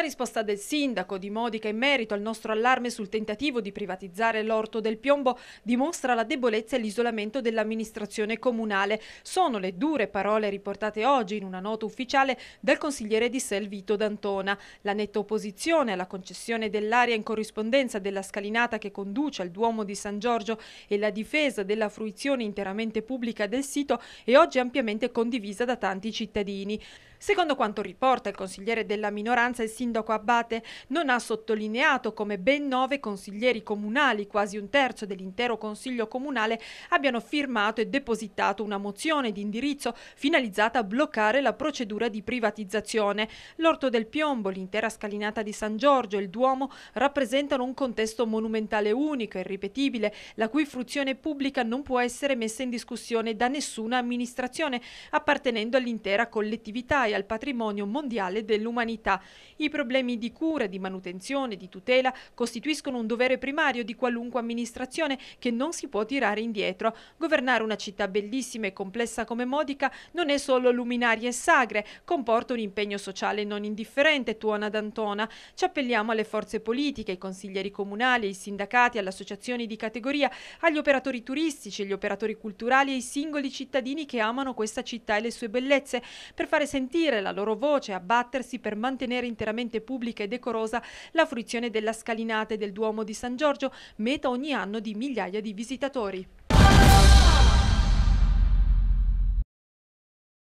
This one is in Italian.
La risposta del sindaco di Modica in merito al nostro allarme sul tentativo di privatizzare l'orto del piombo dimostra la debolezza e l'isolamento dell'amministrazione comunale. Sono le dure parole riportate oggi in una nota ufficiale dal consigliere di Sel Vito D'Antona. La netta opposizione alla concessione dell'aria in corrispondenza della scalinata che conduce al Duomo di San Giorgio e la difesa della fruizione interamente pubblica del sito è oggi ampiamente condivisa da tanti cittadini. Secondo quanto riporta il consigliere della minoranza, il sindaco Abbate non ha sottolineato come ben nove consiglieri comunali, quasi un terzo dell'intero consiglio comunale, abbiano firmato e depositato una mozione di indirizzo finalizzata a bloccare la procedura di privatizzazione. L'orto del Piombo, l'intera scalinata di San Giorgio e il Duomo rappresentano un contesto monumentale unico e irripetibile, la cui fruizione pubblica non può essere messa in discussione da nessuna amministrazione, appartenendo all'intera collettività assai al patrimonio mondiale dell'umanità. I problemi di cura, di manutenzione, di tutela costituiscono un dovere primario di qualunque amministrazione che non si può tirare indietro. Governare una città bellissima e complessa come Modica non è solo luminarie e sagre, comporta un impegno sociale non indifferente, tuona d'Antona. Ci appelliamo alle forze politiche, ai consiglieri comunali, ai sindacati, alle associazioni di categoria, agli operatori turistici, agli operatori culturali e ai singoli cittadini che amano questa città e le sue bellezze per fare sentire sentire la loro voce abbattersi per mantenere interamente pubblica e decorosa la fruizione della scalinata e del Duomo di San Giorgio, meta ogni anno di migliaia di visitatori.